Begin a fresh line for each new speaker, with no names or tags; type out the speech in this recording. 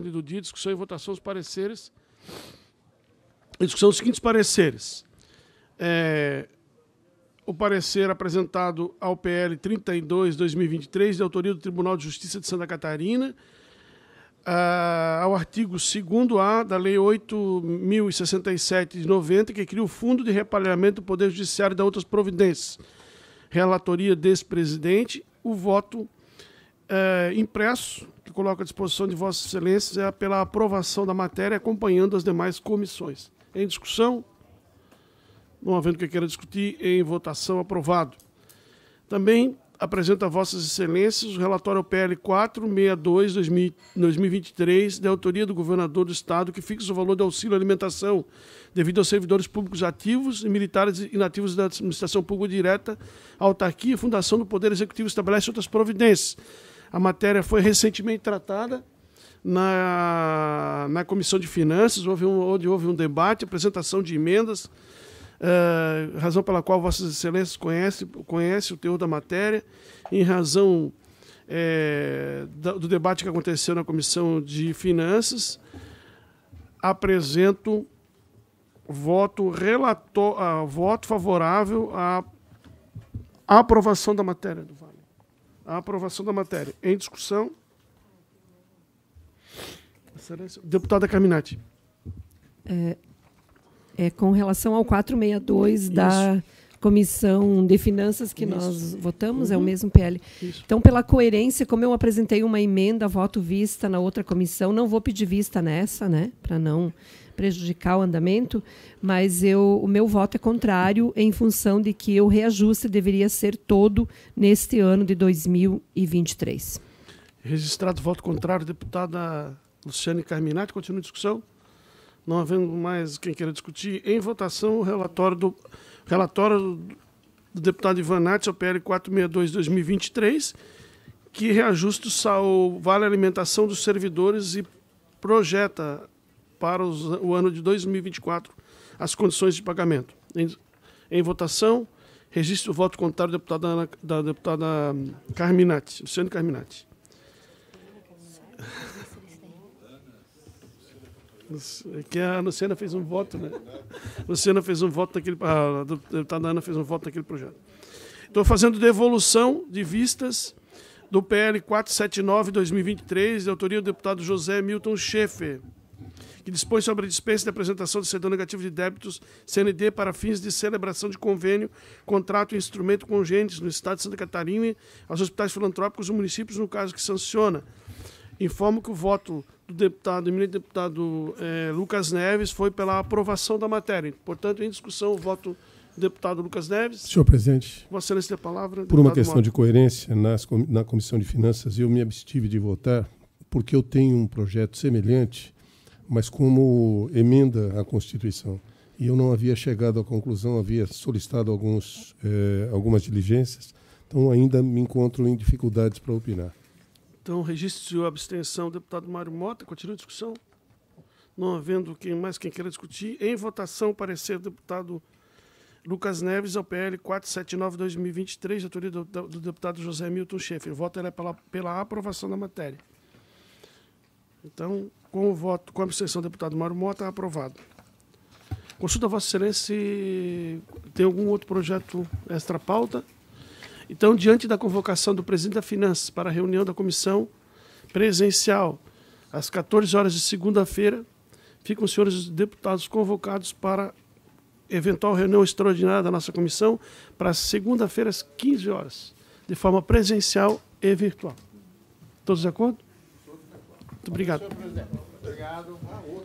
ordem do dia, discussão e votação dos pareceres. Discussão dos seguintes pareceres. É, o parecer apresentado ao PL 32-2023, de autoria do Tribunal de Justiça de Santa Catarina, ao artigo 2A da Lei 8.067 de 90, que cria o Fundo de Reparelhamento do Poder Judiciário e da outras providências. Relatoria desse presidente, o voto é, impresso que coloco à disposição de Vossas Excelências é pela aprovação da matéria, acompanhando as demais comissões. Em discussão? Não havendo que queira discutir, em votação aprovado. Também apresento a Vossas Excelências o relatório PL 462-2023, de autoria do Governador do Estado, que fixa o valor do auxílio alimentação devido aos servidores públicos ativos e militares inativos da administração pública direta, autarquia, fundação do Poder Executivo estabelece outras providências a matéria foi recentemente tratada na, na Comissão de Finanças, houve um, onde houve um debate, apresentação de emendas, uh, razão pela qual Vossas Excelências conhecem conhece o teor da matéria, em razão eh, do debate que aconteceu na Comissão de Finanças, apresento voto, relator, uh, ah, voto favorável à aprovação da matéria do VAR a aprovação da matéria. Em discussão. Deputada Caminati. É, é com
relação ao 462 Isso. da comissão de finanças que Isso. nós votamos, uhum. é o uhum. mesmo PL. Isso. Então, pela coerência, como eu apresentei uma emenda, voto vista na outra comissão, não vou pedir vista nessa, né, para não prejudicar o andamento, mas eu, o meu voto é contrário em função de que o reajuste deveria ser todo neste ano de 2023.
Registrado voto contrário, deputada Luciane Carminati, continua a discussão. Não havendo mais quem queira discutir, em votação o relatório do, relatório do deputado Ivan Nats, OPL 462-2023, que reajusta o vale alimentação dos servidores e projeta para os, o ano de 2024 as condições de pagamento. Em, em votação, registro o voto contrário da deputada, Ana, da deputada Carminati, Luciane Carminati que a Luciana fez um voto, né? A Luciana fez um voto naquele, a deputada Ana fez um voto naquele projeto. Estou fazendo devolução de vistas do PL 479/2023, de autoria do deputado José Milton Schaefer, que dispõe sobre a dispensa de apresentação de certidão negativo de débitos CND para fins de celebração de convênio, contrato e instrumento congênitos no Estado de Santa Catarina, aos hospitais filantrópicos e municípios, no caso que sanciona Informo que o voto do deputado, eminente deputado eh, Lucas Neves, foi pela aprovação da matéria. Portanto, em discussão, o voto do deputado Lucas Neves. Senhor presidente. Vossa Excelência tem a palavra. Por uma questão Mota. de coerência, nas, na Comissão de Finanças, eu me abstive de votar, porque eu tenho um projeto semelhante, mas como emenda à Constituição. E eu não havia chegado à conclusão, havia solicitado alguns, eh, algumas diligências, então ainda me encontro em dificuldades para opinar. Então, registro abstenção, deputado Mário Mota. Continua a discussão. Não havendo quem mais quem queira discutir. Em votação, parecer do deputado Lucas Neves, ao PL 479-2023, autoria do, do, deputado José Milton Schaefer. O voto é pela, pela aprovação da matéria. Então, com o voto, com a abstenção do deputado Mário Mota, aprovado. Consulta Vossa Excelência se tem algum outro projeto extra pauta. Então, diante da convocação do presidente da Finanças para a reunião da comissão presencial às 14 horas de segunda-feira, ficam os senhores deputados convocados para eventual reunião extraordinária da nossa comissão para segunda-feira às 15 horas, de forma presencial e virtual. Todos de acordo? Muito obrigado. Obrigado.